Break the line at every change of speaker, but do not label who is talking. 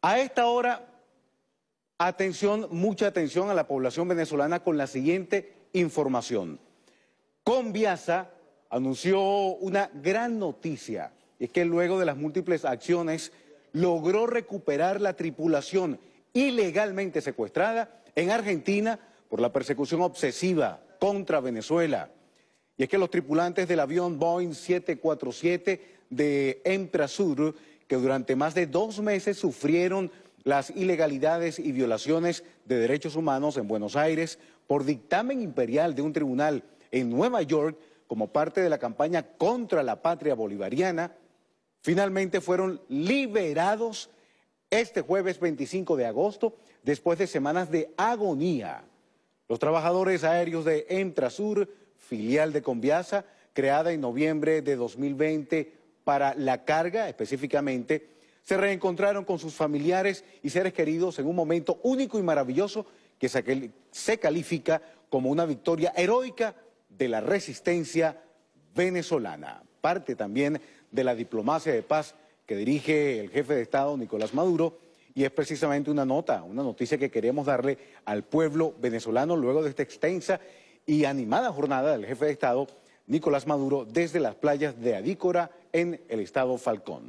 A esta hora, atención, mucha atención a la población venezolana con la siguiente información. Conviasa anunció una gran noticia, y es que luego de las múltiples acciones logró recuperar la tripulación ilegalmente secuestrada en Argentina por la persecución obsesiva contra Venezuela. Y es que los tripulantes del avión Boeing 747 de Emprasur que durante más de dos meses sufrieron las ilegalidades y violaciones de derechos humanos en Buenos Aires por dictamen imperial de un tribunal en Nueva York como parte de la campaña contra la patria bolivariana, finalmente fueron liberados este jueves 25 de agosto después de semanas de agonía. Los trabajadores aéreos de Entrasur, filial de Conviasa, creada en noviembre de 2020, para la carga específicamente, se reencontraron con sus familiares y seres queridos en un momento único y maravilloso que se, califica como una victoria heroica de la resistencia venezolana. Parte también de la diplomacia de paz que dirige el jefe de Estado Nicolás Maduro y es precisamente una nota, una noticia que queremos darle al pueblo venezolano luego de esta extensa y animada jornada del jefe de Estado Nicolás Maduro desde las playas de Adícora en el estado Falcón.